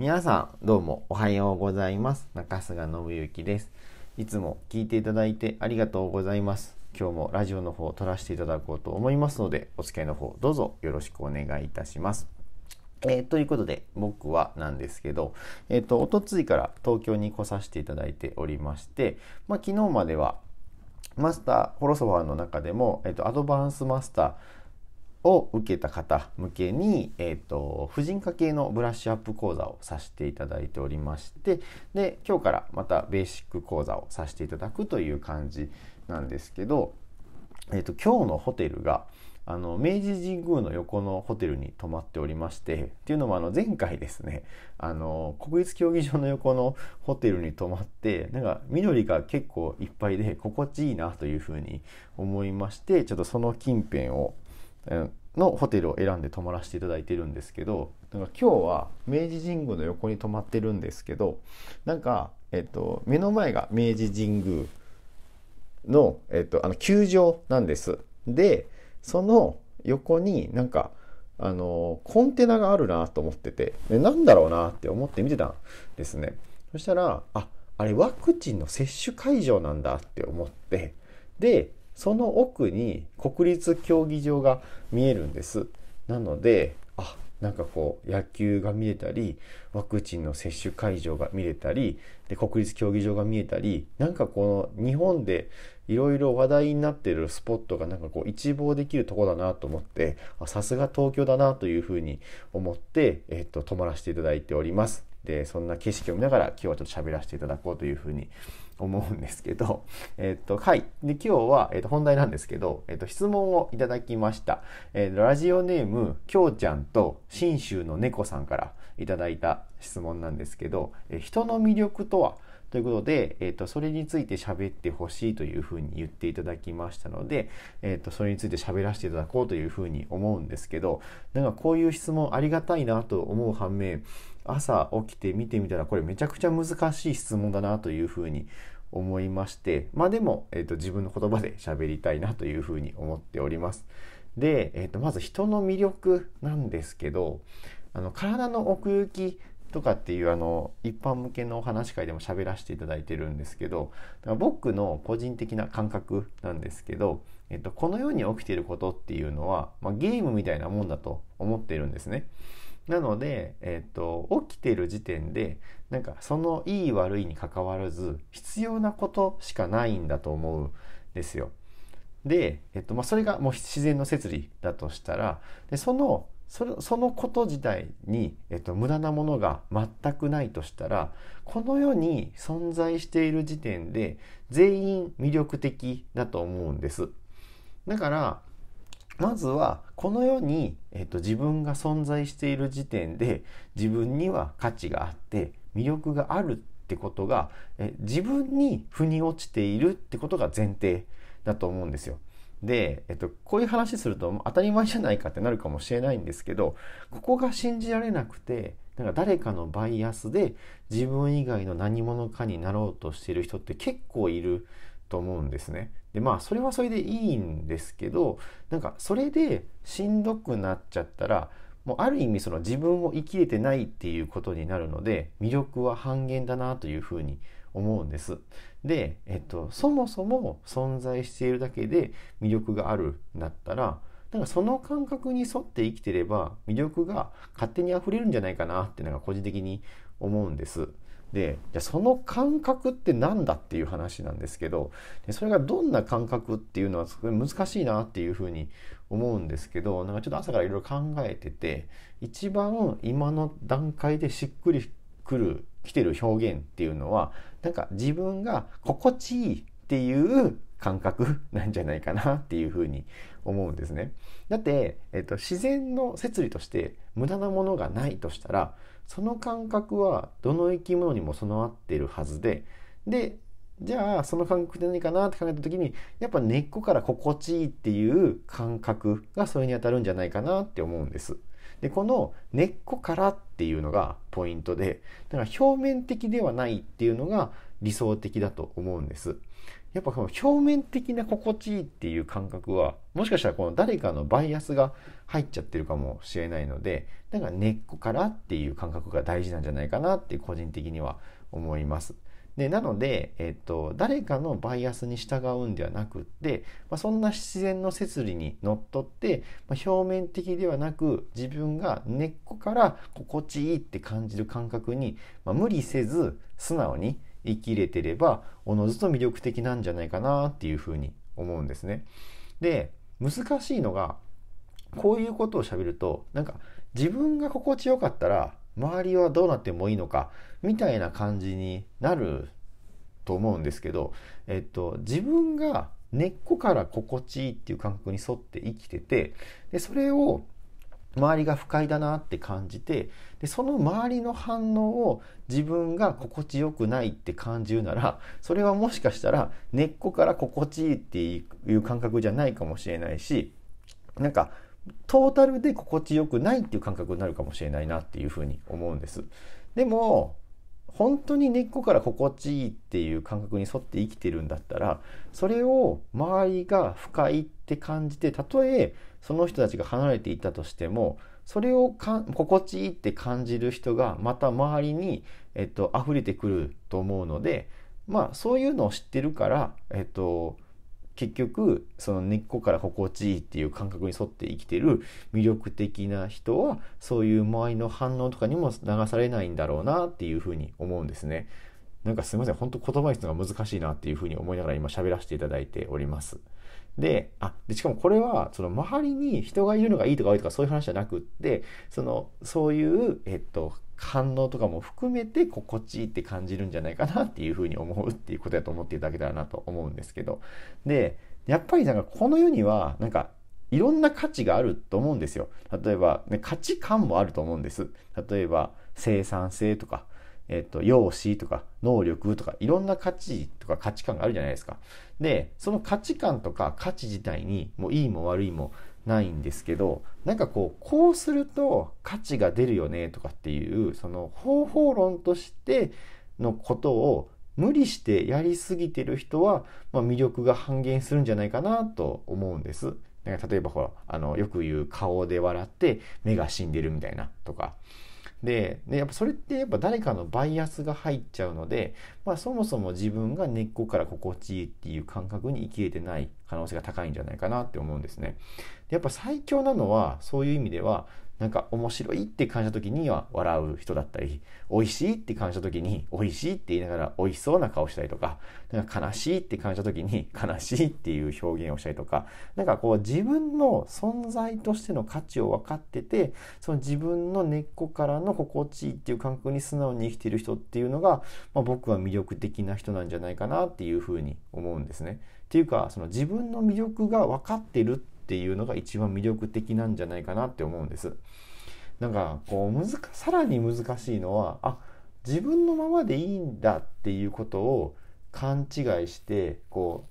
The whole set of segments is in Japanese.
皆さん、どうもおはようございます。中須賀信之です。いつも聞いていただいてありがとうございます。今日もラジオの方を撮らせていただこうと思いますので、お付き合いの方、どうぞよろしくお願いいたします。えー、ということで、僕はなんですけど、えっ、ー、と、おとついから東京に来させていただいておりまして、まあ、昨日までは、マスター、ホロソファーの中でも、えっ、ー、と、アドバンスマスター、を受けた方向けに、えーと、婦人科系のブラッシュアップ講座をさせていただいておりましてで今日からまたベーシック講座をさせていただくという感じなんですけど、えーと今日のホテルがあの明治神宮の横のホテルに泊まっておりましてっていうのもあの前回ですねあの国立競技場の横のホテルに泊まってなんか緑が結構いっぱいで心地いいなというふうに思いましてちょっとその近辺をのホテルを選んで泊まらせていただいてるんですけどなんか今日は明治神宮の横に泊まってるんですけどなんか、えっと、目の前が明治神宮の,、えっと、あの球場なんです。でその横になんかあのコンテナがあるなと思っててでなんだろうなって思って見てたんですね。そしたらああれワクチンの接種会場なんだって思ってでその奥に国立競技場が見えるんです。なので、あ、なんかこう野球が見えたり、ワクチンの接種会場が見れたり、で、国立競技場が見えたり、なんかこの日本でいろいろ話題になってるスポットがなんかこう一望できるとこだなと思って、さすが東京だなというふうに思って、えっと、泊まらせていただいております。で、そんな景色を見ながら今日はちょっと喋らせていただこうというふうに思うんですけど、えっと、はい。で、今日は、えっと、本題なんですけど、えっと、質問をいただきました。えっと、ラジオネーム、きょうちゃんと、信州の猫さんからいただいた質問なんですけど、え人の魅力とはということで、えっと、それについて喋ってほしいというふうに言っていただきましたので、えっと、それについて喋らせていただこうというふうに思うんですけど、なんかこういう質問ありがたいなと思う反面、朝起きて見てみたらこれめちゃくちゃ難しい質問だなというふうに思いましてまあでも、えーと、自分の言葉で喋りたいなというふうに思っております。で、えーと、まず人の魅力なんですけどあの体の奥行きとかっていうあの一般向けのお話会でも喋らせていただいてるんですけど僕の個人的な感覚なんですけど、えっと、この世に起きていることっていうのは、まあ、ゲームみたいなもんだと思ってるんですね。なので、えっ、ー、と、起きてる時点で、なんかそのいい悪いにかかわらず、必要なことしかないんだと思うんですよ。で、えっ、ー、と、まあ、それがもう自然の摂理だとしたら、でその、それそのこと自体に、えっと、無駄なものが全くないとしたらこの世に存在している時点で全員魅力的だと思うんですだからまずはこの世に、えっと、自分が存在している時点で自分には価値があって魅力があるってことがえ自分に腑に落ちているってことが前提だと思うんですよ。で、えっと、こういう話すると当たり前じゃないかってなるかもしれないんですけどここが信じられなくてなんか誰かのバイアスで自分以外の何者かになろうとしている人って結構いると思うんですね。でまあそれはそれでいいんですけどなんかそれでしんどくなっちゃったらもうある意味その自分を生きれてないっていうことになるので魅力は半減だなというふうに思うんです。で、えっと、そもそも存在しているだけで魅力があるんだったらなんかその感覚に沿って生きてれば魅力が勝手に溢れるんじゃないかなっていうのが個人的に思うんです。でじゃその感覚って何だっていう話なんですけどでそれがどんな感覚っていうのは難しいなっていうふうに思うんですけどなんかちょっと朝からいろいろ考えてて一番今の段階でしっくりくる来てる表現っていうのはなんか自分が心地いいっていう感覚 なんじゃないかなっていうふうに思うんですね。だって、えっと、自然の摂理として無駄なものがないとしたらその感覚はどの生き物にも備わってるはずででじゃあその感覚って何かなって考えた時にやっぱ根っこから心地いいっていう感覚がそれにあたるんじゃないかなって思うんです。でこの根っこからっていうのがポイントでだから表面的ではないっていうのが理想的だと思うんです。やっぱの表面的な心地いいっていう感覚は、もしかしたらこの誰かのバイアスが入っちゃってるかもしれないので、だから根っこからっていう感覚が大事なんじゃないかなって個人的には思います。でなので、えっと、誰かのバイアスに従うんではなくって、まあ、そんな自然の摂理にのっとって、まあ、表面的ではなく自分が根っこから心地いいって感じる感覚に、まあ、無理せず素直に生きれてれば、おのずと魅力的なんじゃないかなっていうふうに思うんですね。で、難しいのが、こういうことをしゃべると、なんか自分が心地よかったら、周りはどうなってもいいのか、みたいな感じになると思うんですけど、えっと、自分が根っこから心地いいっていう感覚に沿って生きてて、で、それを周りが不快だなって感じてでその周りの反応を自分が心地よくないって感じるならそれはもしかしたら根っこから心地いいっていう感覚じゃないかもしれないしなんかトータルで心地よくないっていう感覚になるかもしれないなっていうふうに思うんです。でも本当に根っこから心地いいっていう感覚に沿って生きてるんだったらそれを周りが不快って感じてたとえその人たちが離れていたとしてもそれをか心地いいって感じる人がまた周りに、えっと、溢れてくると思うのでまあそういうのを知ってるからえっと結局その根っこから心地いいっていう感覚に沿って生きてる魅力的な人はそういう周りの反応とかにも流されないんだろうなっていうふうに思うんですね。なんかすいません本当言葉にするのが難しいなっていうふうに思いながら今喋らせていただいております。であでしかもこれはその周りに人がいるのがいいとか悪いとかそういう話じゃなくってそのそういう、えっと、反応とかも含めて心地いいって感じるんじゃないかなっていうふうに思うっていうことやと思っていただけたらなと思うんですけど。で、やっぱりなんかこの世にはなんかいろんな価値があると思うんですよ。例えば、ね、価値観もあると思うんです。例えば、生産性とか、えっと、容姿とか、能力とか、いろんな価値とか価値観があるじゃないですか。で、その価値観とか価値自体に、もういいも悪いも、ないんですけどなんかこうこうすると価値が出るよねとかっていうその方法論としてのことを無理してやりすぎてる人は、まあ、魅力が半減するんじゃないかなと思うんです。例えばほらあのよく言う顔で笑って目が死んでるみたいなとかでやっぱそれってやっぱ誰かのバイアスが入っちゃうので、まあ、そもそも自分が根っこから心地いいっていう感覚に生きれてない可能性が高いんじゃないかなって思うんですね。でやっぱ最強なのはそういう意味ではなんか面白いって感じた時には笑う人だったり、美味しいって感じた時に美味しいって言いながら美味しそうな顔したりとか、なんか悲しいって感じた時に悲しいっていう表現をしたりとか、なんかこう自分の存在としての価値を分かってて、その自分の根っこからの心地いいっていう感覚に素直に生きてる人っていうのが、まあ、僕は魅力的な人なんじゃないかなっていうふうに思うんですね。っていうか、その自分の魅力が分かってるってっていうのが一番魅力的なんじゃないかなって思うんです。なんかこう難さらに難しいのはあ自分のままでいいんだっていうことを勘違いしてこ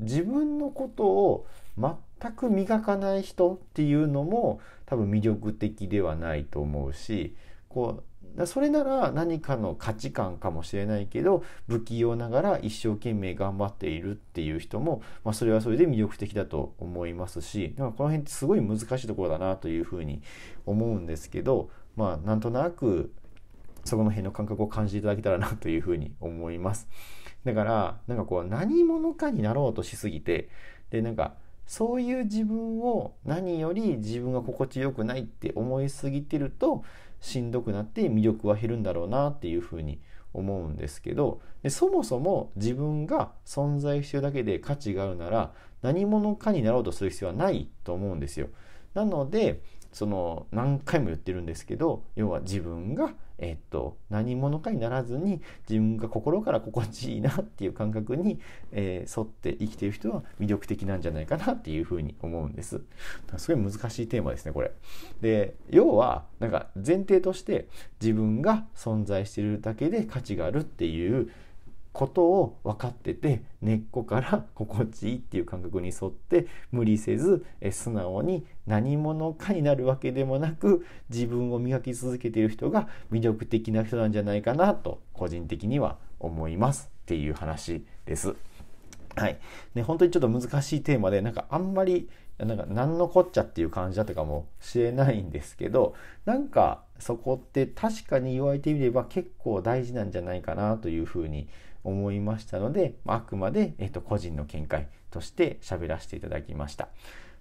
う自分のことを全く磨かない人っていうのも多分魅力的ではないと思うしこうそれなら何かの価値観かもしれないけど不器用ながら一生懸命頑張っているっていう人も、まあ、それはそれで魅力的だと思いますしだからこの辺ってすごい難しいところだなというふうに思うんですけど、まあ、なんとなくそこの辺の感覚を感じていただけたらなというふうに思います。だからなんかこう何者かになろうとしすぎてでなんかそういう自分を何より自分が心地よくないって思いすぎてるとしんどくなって魅力は減るんだろうなっていうふうに思うんですけどでそもそも自分が存在してるだけで価値があるなら何者かになろうとする必要はないと思うんですよ。なのでその何回も言ってるんですけど要は自分がえっと、何者かにならずに自分が心から心地いいなっていう感覚に、えー、沿って生きてる人は魅力的なんじゃないかなっていうふうに思うんです。すごい難しいテーマですね、これ。で、要は、なんか前提として自分が存在してるだけで価値があるっていうことを分かってて根っこから心地いいっていう感覚に沿って無理せず素直に何者かになるわけでもなく自分を磨き続けている人が魅力的な人なんじゃないかなと個人的には思いますっていう話です。はい。ね、本当にちょっと難しいテーマで、なんかあんまり、なんか何のこっちゃっていう感じだったかもしれないんですけど、なんかそこって確かに言われてみれば結構大事なんじゃないかなというふうに思いましたので、あくまで、えっと、個人の見解として喋らせていただきました。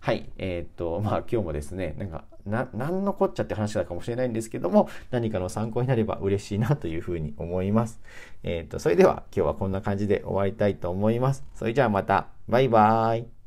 はい。えっ、ー、と、まあ、今日もですね、なんか、な、なんのこっちゃって話だかもしれないんですけども、何かの参考になれば嬉しいなというふうに思います。えっ、と、それでは今日はこんな感じで終わりたいと思います。それじゃあまた、バイバーイ。